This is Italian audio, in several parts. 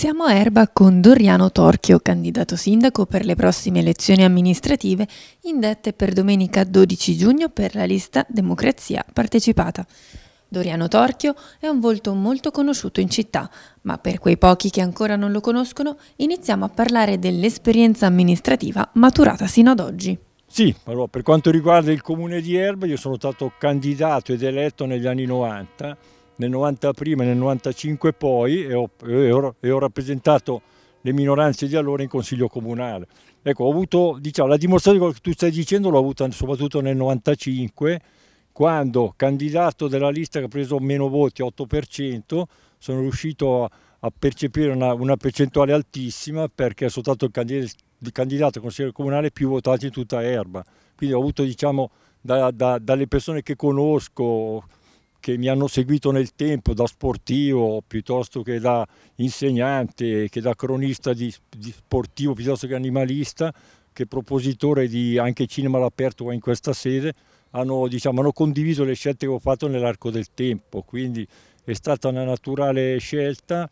Siamo a Erba con Doriano Torchio, candidato sindaco per le prossime elezioni amministrative indette per domenica 12 giugno per la lista Democrazia partecipata. Doriano Torchio è un volto molto conosciuto in città, ma per quei pochi che ancora non lo conoscono iniziamo a parlare dell'esperienza amministrativa maturata sino ad oggi. Sì, allora, per quanto riguarda il comune di Erba, io sono stato candidato ed eletto negli anni 90 nel 90 prima e nel 95 poi e ho, e ho, e ho rappresentato le minoranze di allora in consiglio comunale. Ecco, ho avuto, diciamo, la dimostrazione di quello che tu stai dicendo l'ho avuta soprattutto nel 95, quando candidato della lista che ha preso meno voti, 8%, sono riuscito a, a percepire una, una, percentuale altissima perché sono stato il candidato, al consiglio comunale più votato in tutta Erba. Quindi ho avuto, diciamo, da, da, dalle persone che conosco, che mi hanno seguito nel tempo da sportivo piuttosto che da insegnante, che da cronista di, di sportivo piuttosto che animalista, che propositore di anche cinema all'aperto qua in questa sede, hanno, diciamo, hanno condiviso le scelte che ho fatto nell'arco del tempo, quindi è stata una naturale scelta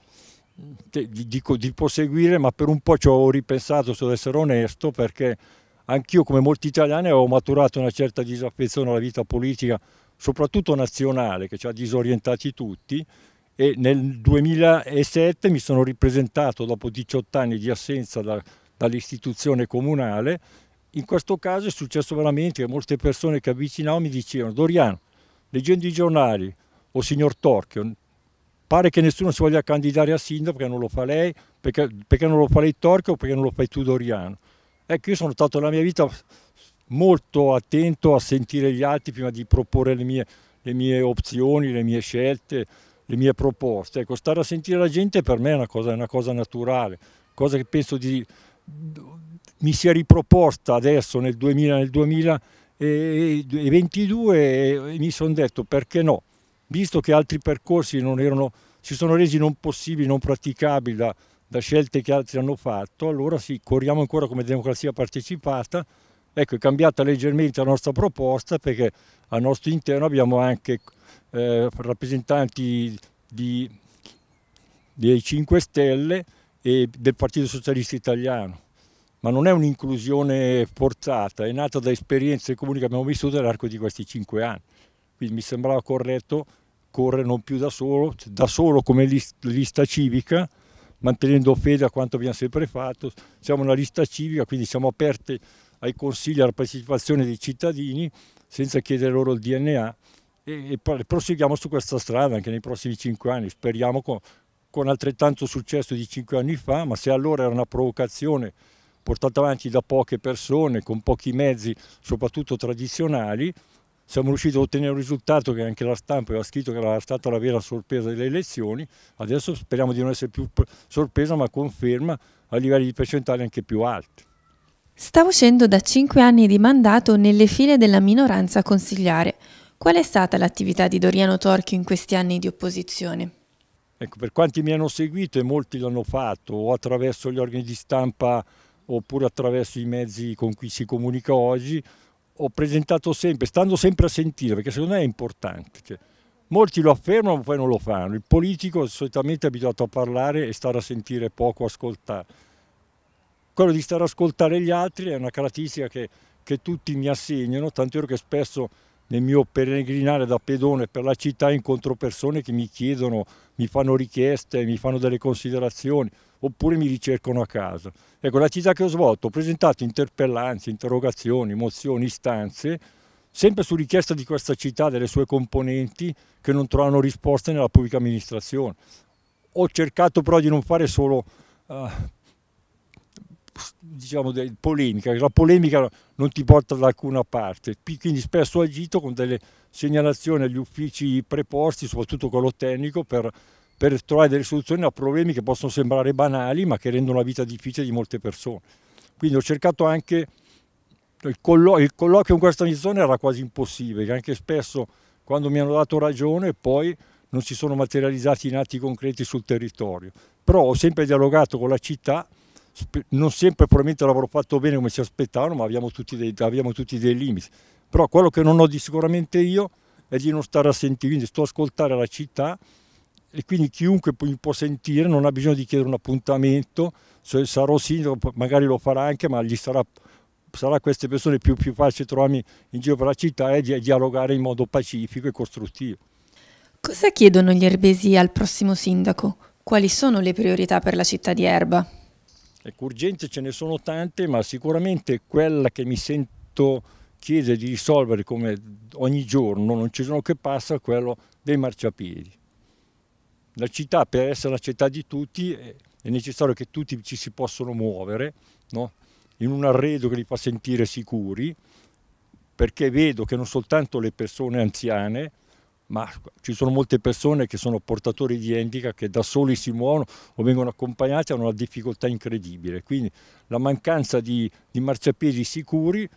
dico di proseguire, ma per un po' ci ho ripensato, se devo essere onesto, perché anch'io come molti italiani avevo maturato una certa disaffezione alla vita politica soprattutto nazionale, che ci ha disorientati tutti, e nel 2007 mi sono ripresentato dopo 18 anni di assenza da, dall'istituzione comunale. In questo caso è successo veramente che molte persone che avvicinavo mi dicevano Doriano, leggendo i giornali o signor Torchio, pare che nessuno si voglia candidare a sindaco perché non lo fa lei, perché, perché non lo fa lei Torchio o perché non lo fai tu Doriano. Ecco, io sono stato la mia vita molto attento a sentire gli altri prima di proporre le mie, le mie opzioni, le mie scelte, le mie proposte. Ecco, stare a sentire la gente per me è una cosa, è una cosa naturale, cosa che penso di, mi sia riproposta adesso nel 2000, nel 2022 e mi sono detto perché no, visto che altri percorsi erano, si sono resi non possibili, non praticabili da, da scelte che altri hanno fatto, allora sì, corriamo ancora come democrazia partecipata, Ecco, è cambiata leggermente la nostra proposta perché al nostro interno abbiamo anche eh, rappresentanti di, dei 5 Stelle e del Partito Socialista Italiano. Ma non è un'inclusione forzata, è nata da esperienze comuni che abbiamo vissuto nell'arco di questi cinque anni. Quindi mi sembrava corretto correre non più da solo, cioè da solo come lista civica, mantenendo fede a quanto abbiamo sempre fatto. Siamo una lista civica, quindi siamo aperti ai consigli, alla partecipazione dei cittadini senza chiedere loro il DNA e, e proseguiamo su questa strada anche nei prossimi cinque anni, speriamo con, con altrettanto successo di cinque anni fa, ma se allora era una provocazione portata avanti da poche persone, con pochi mezzi, soprattutto tradizionali, siamo riusciti a ottenere un risultato che anche la stampa aveva scritto che era stata la vera sorpresa delle elezioni, adesso speriamo di non essere più sorpresa ma conferma a livelli di percentuali anche più alti. Sta uscendo da 5 anni di mandato nelle file della minoranza consigliare. Qual è stata l'attività di Doriano Torchio in questi anni di opposizione? Ecco, per quanti mi hanno seguito e molti l'hanno fatto, o attraverso gli organi di stampa oppure attraverso i mezzi con cui si comunica oggi, ho presentato sempre, stando sempre a sentire, perché secondo me è importante. Cioè, molti lo affermano, ma poi non lo fanno. Il politico è solitamente abituato a parlare e stare a sentire poco, ascoltare quello di stare ad ascoltare gli altri è una caratteristica che, che tutti mi assegnano, tant'è vero che spesso nel mio peregrinare da pedone per la città incontro persone che mi chiedono, mi fanno richieste, mi fanno delle considerazioni oppure mi ricercano a casa. Ecco, la città che ho svolto, ho presentato interpellanze, interrogazioni, mozioni, istanze, sempre su richiesta di questa città, delle sue componenti, che non trovano risposte nella pubblica amministrazione. Ho cercato però di non fare solo uh, diciamo, polemica, la polemica non ti porta da alcuna parte, quindi spesso ho agito con delle segnalazioni agli uffici preposti, soprattutto quello tecnico, per, per trovare delle soluzioni a problemi che possono sembrare banali ma che rendono la vita difficile di molte persone. Quindi ho cercato anche, il, collo il colloquio in questa amministrazione era quasi impossibile, anche spesso quando mi hanno dato ragione poi non si sono materializzati in atti concreti sul territorio. Però ho sempre dialogato con la città non sempre probabilmente l'avrò fatto bene come si aspettavano, ma abbiamo tutti, dei, abbiamo tutti dei limiti. Però quello che non ho di sicuramente io è di non stare a sentire, quindi sto a ascoltare la città e quindi chiunque mi può sentire non ha bisogno di chiedere un appuntamento, se sarò sindaco magari lo farà anche, ma gli sarà, sarà a queste persone più, più facile trovarmi in giro per la città e di, dialogare in modo pacifico e costruttivo. Cosa chiedono gli erbesi al prossimo sindaco? Quali sono le priorità per la città di Erba? Ecco, urgenze ce ne sono tante, ma sicuramente quella che mi sento chiedere di risolvere come ogni giorno, non ci sono che passa, è quello dei marciapiedi. La città, per essere la città di tutti, è necessario che tutti ci si possano muovere, no? in un arredo che li fa sentire sicuri, perché vedo che non soltanto le persone anziane, ma ci sono molte persone che sono portatori di handicap che da soli si muovono o vengono accompagnati hanno una difficoltà incredibile. Quindi la mancanza di, di marciapiedi sicuri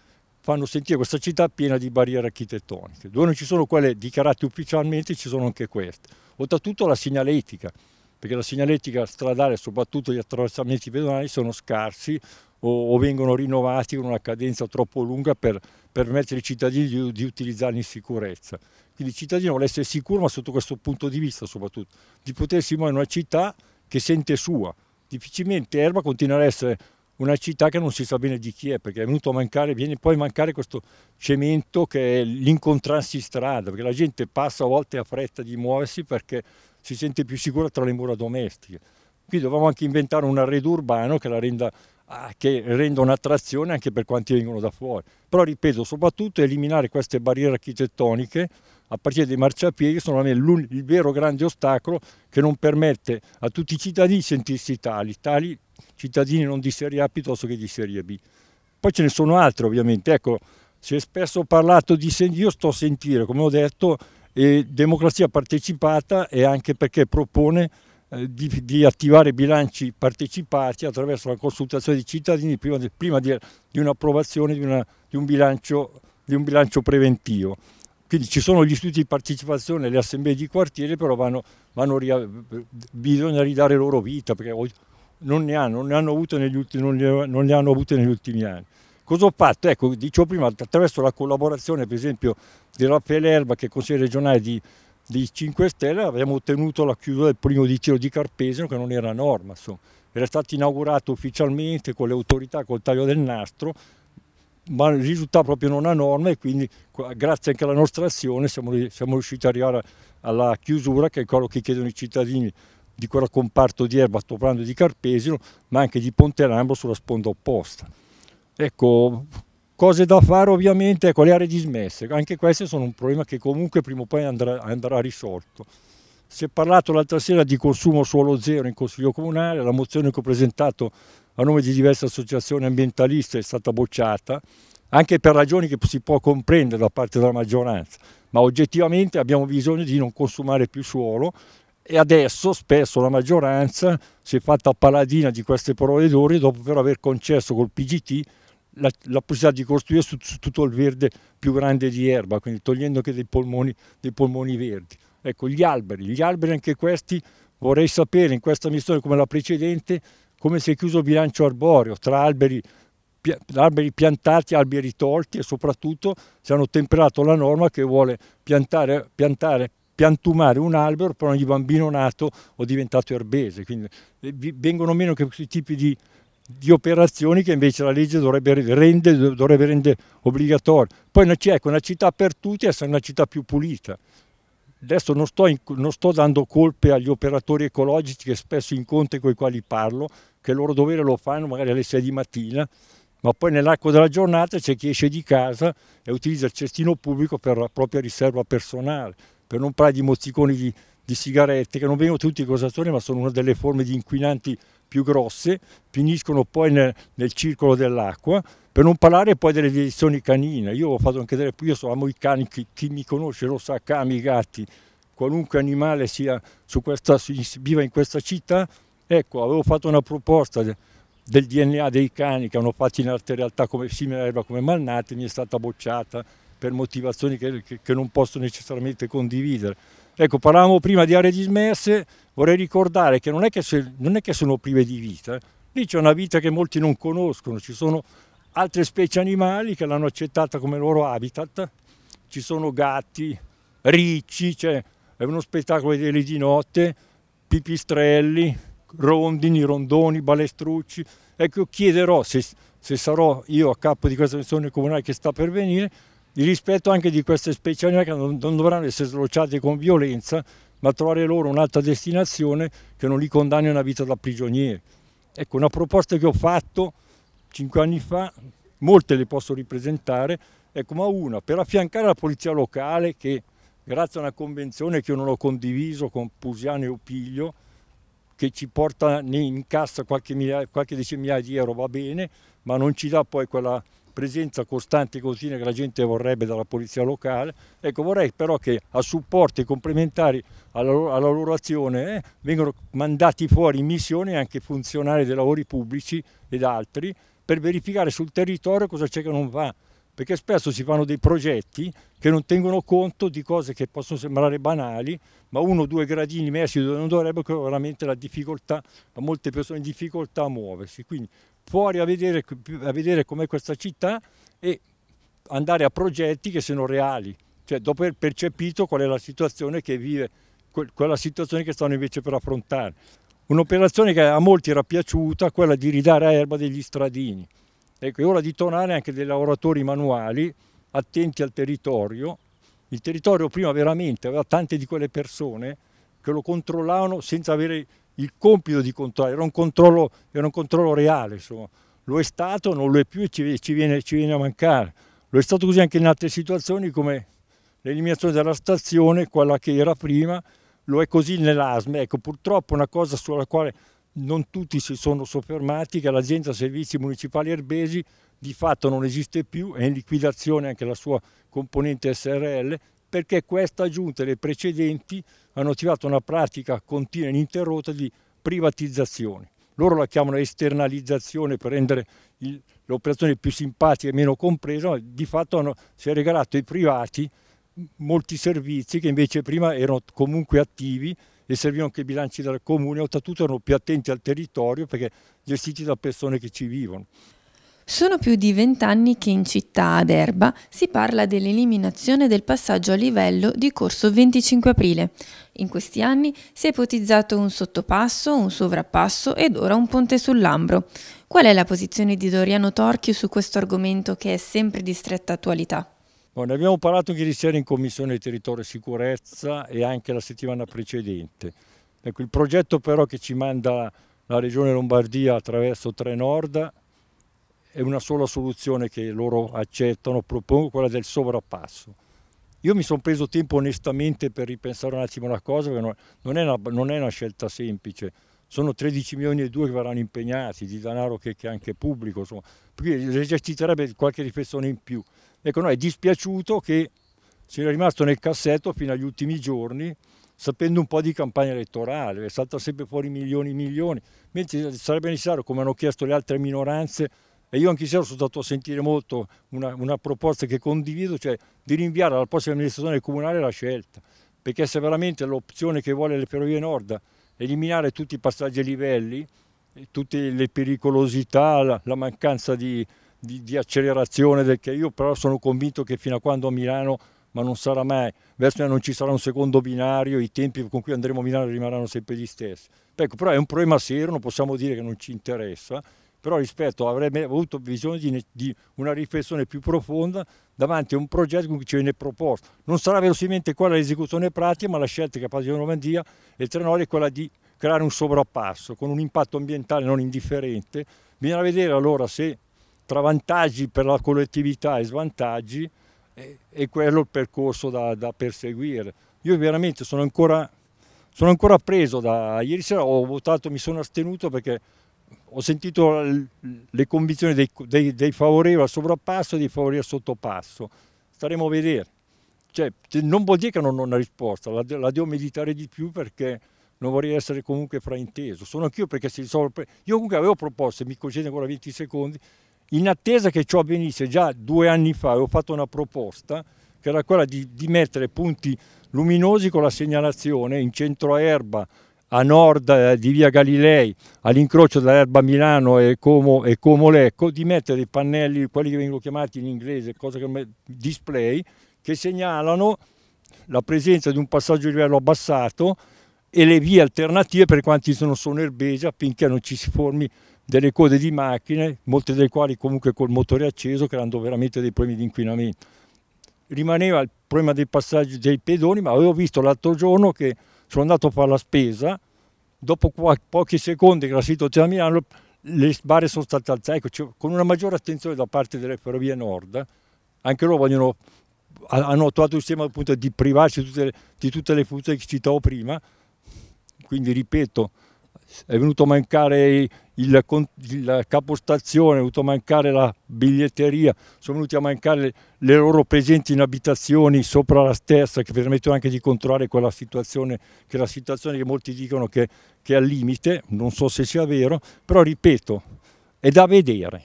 fanno sentire questa città piena di barriere architettoniche. Dove non ci sono quelle dichiarate ufficialmente ci sono anche queste. Oltretutto la segnaletica, perché la segnaletica stradale, soprattutto gli attraversamenti pedonali, sono scarsi o, o, vengono rinnovati con una cadenza troppo lunga per permettere ai cittadini di, di utilizzarli in sicurezza. Quindi il cittadino vuole essere sicuro, ma sotto questo punto di vista soprattutto, di potersi muovere in una città che sente sua. Difficilmente Erba continuerà a essere una città che non si sa bene di chi è, perché è venuto a mancare, viene poi a mancare questo cemento che è l'incontrarsi in strada, perché la gente passa a volte a fretta di muoversi perché si sente più sicura tra le mura domestiche. Qui dovevamo anche inventare un arredo urbano che la renda ah, che renda un'attrazione anche per quanti vengono da fuori. Però ripeto, soprattutto eliminare queste barriere architettoniche a partire dai marciapiedi, sono il vero grande ostacolo che non permette a tutti i cittadini di sentirsi tali, tali cittadini non di serie A piuttosto che di serie B. Poi ce ne sono altri ovviamente, ecco, si è spesso parlato di io sto a sentire, come ho detto, e eh, democrazia partecipata e anche perché propone eh, di, di, attivare bilanci partecipati attraverso la consultazione dei cittadini prima, di, di, un'approvazione di, una, di un bilancio, un bilancio preventivo. Quindi ci sono gli istituti di partecipazione, le assemblee di quartiere, però vanno, vanno, bisogna ridare loro vita, perché non ne hanno, non ne hanno, avute negli ultimi, non ne, non ne hanno avute negli ultimi anni. Cosa ho fatto? Ecco, dicevo prima, attraverso la collaborazione per esempio di Raffaele Erba, che è il Consiglio regionale di, di, 5 Stelle, abbiamo ottenuto la chiusura del primo di Ciro di Carpesino che non era norma, insomma. era stato inaugurato ufficialmente con le autorità, col taglio del nastro, ma risulta proprio non a norma e quindi grazie anche alla nostra azione siamo, siamo riusciti ad arrivare alla chiusura che è quello che chiedono i cittadini di quel comparto di erba toprando di Carpesino ma anche di Ponte Rambo sulla sponda opposta. Ecco, cose da fare ovviamente, ecco le aree dismesse, anche queste sono un problema che comunque prima o poi andrà, andrà risolto. Si è parlato l'altra sera di consumo suolo zero in Consiglio Comunale, la mozione che ho presentato a nome di diverse associazioni ambientaliste è stata bocciata, anche per ragioni che si può comprendere da parte della maggioranza, ma oggettivamente abbiamo bisogno di non consumare più suolo e adesso spesso la maggioranza si è fatta paladina di queste parole d'oro dopo per aver concesso col PGT la, la possibilità di costruire su, su, tutto il verde più grande di erba, quindi togliendo anche dei polmoni, dei polmoni verdi. Ecco, gli alberi, gli alberi anche questi vorrei sapere in questa missione come la precedente come si è chiuso il bilancio arboreo tra alberi, pia, alberi piantati, alberi tolti e soprattutto si hanno temperato la norma che vuole piantare, piantare piantumare un albero per ogni bambino nato o diventato erbese. Quindi eh, vengono meno che questi tipi di, di operazioni che invece la legge dovrebbe rendere, dovrebbe rendere obbligatorie. Poi una, ecco, una città per tutti è una città più pulita. Adesso non sto, in, non sto dando colpe agli operatori ecologici che spesso incontro con i quali parlo, che il loro dovere lo fanno magari alle 6 di mattina, ma poi nell'arco della giornata c'è chi esce di casa e utilizza il cestino pubblico per la propria riserva personale, per non parlare di mozziconi di, di sigarette che non vengono tutti in consazione ma sono una delle forme di inquinanti più grosse, finiscono poi nel, nel circolo dell'acqua, per non parlare poi delle dedizioni canine, io ho fatto anche delle, io so, amo i cani, chi, chi mi conosce lo sa, cani, gatti, qualunque animale sia su questa, viva in questa città Ecco, avevo fatto una proposta del DNA dei cani che hanno fatto in altre realtà come simile erba come Malnati, mi è stata bocciata per motivazioni che, che, che non posso necessariamente condividere. Ecco, parlavamo prima di aree dismesse, vorrei ricordare che non è che, se, non è che sono prive di vita, lì c'è una vita che molti non conoscono, ci sono altre specie animali che l'hanno accettata come loro habitat, ci sono gatti, ricci, cioè è uno spettacolo dei di notte, pipistrelli, rondini, rondoni, balestrucci. Ecco, chiederò, se, se sarò io a capo di questa missione comunale che sta per venire, il rispetto anche di queste specie animali che non, non dovranno essere slocciate con violenza, ma trovare loro un'altra destinazione che non li condanni a una vita da prigionieri. Ecco, una proposta che ho fatto cinque anni fa, molte le posso ripresentare, ecco, ma una, per affiancare la polizia locale che grazie a una convenzione che io non ho condiviso con Pusiano e Opiglio, che ci porta in cassa qualche, migliaia, qualche decimiaia di euro va bene, ma non ci dà poi quella presenza costante e che la gente vorrebbe dalla polizia locale. Ecco, vorrei però che a supporti complementari alla, alla loro azione eh, vengano mandati fuori in missione anche funzionari dei lavori pubblici ed altri per verificare sul territorio cosa c'è che non va perché spesso si fanno dei progetti che non tengono conto di cose che possono sembrare banali, ma uno o due gradini messi dove non dovrebbero veramente la difficoltà, a molte persone in difficoltà a muoversi. Quindi fuori a vedere, a vedere com'è questa città e andare a progetti che siano reali, cioè dopo aver percepito qual è la situazione che vive, quella situazione che stanno invece per affrontare. Un'operazione che a molti era piaciuta, quella di ridare a erba degli stradini. Ecco, è ora di tornare anche dei lavoratori manuali, attenti al territorio. Il territorio prima veramente aveva tante di quelle persone che lo controllavano senza avere il compito di controllare, era un controllo, era un controllo reale, insomma. lo è stato, non lo è più e ci, ci, viene, ci viene a mancare. Lo è stato così anche in altre situazioni come l'eliminazione della stazione, quella che era prima, lo è così nell'ASME. Ecco, purtroppo una cosa sulla quale non tutti si sono soffermati che l'azienda Servizi Municipali Erbesi di fatto non esiste più, è in liquidazione anche la sua componente SRL perché questa giunta e le precedenti hanno attivato una pratica continua e ininterrotta di privatizzazione. Loro la chiamano esternalizzazione per rendere l'operazione più simpatica e meno compresa, ma di fatto hanno, si è regalato ai privati molti servizi che invece prima erano comunque attivi e servivano anche i bilanci del comune oltretutto erano più attenti al territorio perché gestiti da persone che ci vivono. Sono più di vent'anni che in città ad Erba si parla dell'eliminazione del passaggio a livello di corso 25 aprile. In questi anni si è ipotizzato un sottopasso, un sovrappasso ed ora un ponte sull'Ambro. Qual è la posizione di Doriano Torchio su questo argomento che è sempre di stretta attualità? No, ne abbiamo parlato ieri sera in Commissione Territorio e Sicurezza e anche la settimana precedente. Ecco, il progetto però che ci manda la Regione Lombardia attraverso Trenord è una sola soluzione che loro accettano, propongo quella del sovrappasso. Io mi sono preso tempo onestamente per ripensare un attimo la cosa, perché non è una, non è una scelta semplice. Sono 13 milioni e 2 che verranno impegnati, di denaro che, che anche pubblico, insomma. Quindi necessiterebbe qualche riflessione in più. Ecco, no, è dispiaciuto che c'era rimasto nel cassetto fino agli ultimi giorni, sapendo un po' di campagna elettorale, salta sempre fuori milioni e milioni, mentre sarebbe necessario, come hanno chiesto le altre minoranze, e io anche ieri sono stato a sentire molto una, una, proposta che condivido, cioè di rinviare alla prossima amministrazione comunale la scelta, perché se veramente l'opzione che vuole le Ferrovie Nord eliminare tutti i passaggi a livelli, eh, tutte le pericolosità, la, la mancanza di, di, di accelerazione del che io però sono convinto che fino a quando a Milano ma non sarà mai, verso non ci sarà un secondo binario, i tempi con cui andremo a Milano rimarranno sempre gli stessi. Ecco, però è un problema serio, non possiamo dire che non ci interessa, però rispetto avrebbe avuto bisogno di, di, una riflessione più profonda davanti a un progetto con cui ci viene proposto. Non sarà velocemente quella l'esecuzione pratica, ma la scelta che ha fatto Normandia e il Trenoli è quella di creare un sovrappasso con un impatto ambientale non indifferente. Bisogna vedere allora se tra vantaggi per la collettività e svantaggi è, è quello il percorso da, da, perseguire. Io veramente sono ancora, sono ancora preso da... Ieri sera ho votato, mi sono astenuto perché ho sentito le convinzioni dei, dei, dei favorevoli al sovrappasso e dei favorevoli al sottopasso. Staremo a vedere. Cioè, non vuol dire che non ho una risposta, la, la devo meditare di più perché non vorrei essere comunque frainteso. Sono anch'io perché si risolve. Io comunque avevo proposto, se mi concede ancora 20 secondi, in attesa che ciò avvenisse già due anni fa avevo fatto una proposta che era quella di, di mettere punti luminosi con la segnalazione in centro a Erba a nord eh, di via Galilei, all'incrocio tra Erba Milano e Como, e Como Lecco, di mettere i pannelli, quelli che vengono chiamati in inglese che, display, che segnalano la presenza di un passaggio di livello abbassato e le vie alternative per quanti sono, sono erbesi affinché non ci si formi delle code di macchine, molte delle quali comunque col motore acceso, creando veramente dei problemi di inquinamento. Rimaneva il problema dei passaggi dei pedoni, ma avevo visto l'altro giorno che sono andato a fare la spesa, dopo pochi secondi che la situazione a Milano, le sbarre sono state alzate, ecco, cioè, con una maggiore attenzione da parte delle ferrovie nord, anche loro vogliono, hanno attuato il sistema appunto, di privarsi di tutte, le, di tutte le funzioni che citavo prima, quindi ripeto, è venuto a mancare il, il capostazione, è venuto a mancare la biglietteria, sono venuti a mancare le, loro presenti in abitazioni sopra la stessa che permettono anche di controllare quella situazione che è la situazione che molti dicono che, che è al limite, non so se sia vero, però ripeto, è da vedere,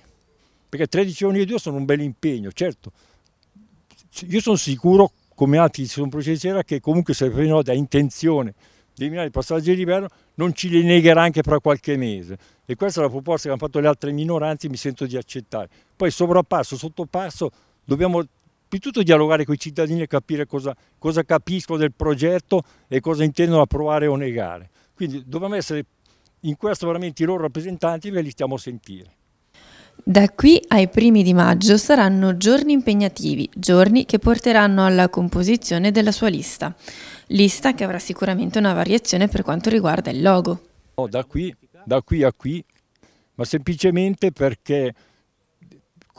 perché 13 milioni e 2 sono un bel impegno, certo, io sono sicuro come altri si sono processi che comunque se Fenoda ha intenzione di eliminare il passaggio di livello non ci le negherà anche fra qualche mese. E questa è la proposta che hanno fatto le altre minoranze e mi sento di accettare. Poi sovrappasso, sottopasso, dobbiamo più tutto dialogare con i cittadini e capire cosa, cosa capiscono del progetto e cosa intendono approvare o negare. Quindi dobbiamo essere in questo veramente i loro rappresentanti ve li stiamo a sentire. Da qui ai primi di maggio saranno giorni impegnativi, giorni che porteranno alla composizione della sua lista lista che avrà sicuramente una variazione per quanto riguarda il logo. Oh, da, qui, da qui a qui, ma semplicemente perché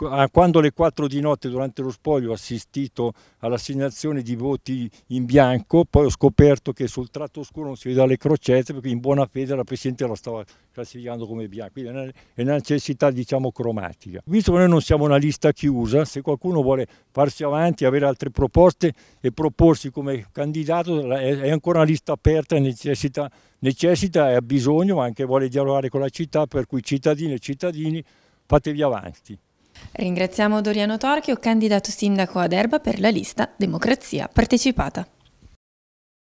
Ah, quando alle 4 di notte durante lo spoglio ho assistito all'assegnazione di voti in bianco, poi ho scoperto che sul tratto oscuro non si vedeva le crocette perché in buona fede la Presidente la stava classificando come bianco, quindi è una necessità diciamo cromatica. Visto che noi non siamo una lista chiusa, se qualcuno vuole farsi avanti, avere altre proposte e proporsi come candidato è ancora una lista aperta, necessita, necessita e ha bisogno, ma anche vuole dialogare con la città, per cui cittadine e cittadini fatevi avanti. Ringraziamo Doriano Torchio, candidato sindaco ad Erba per la lista Democrazia Partecipata.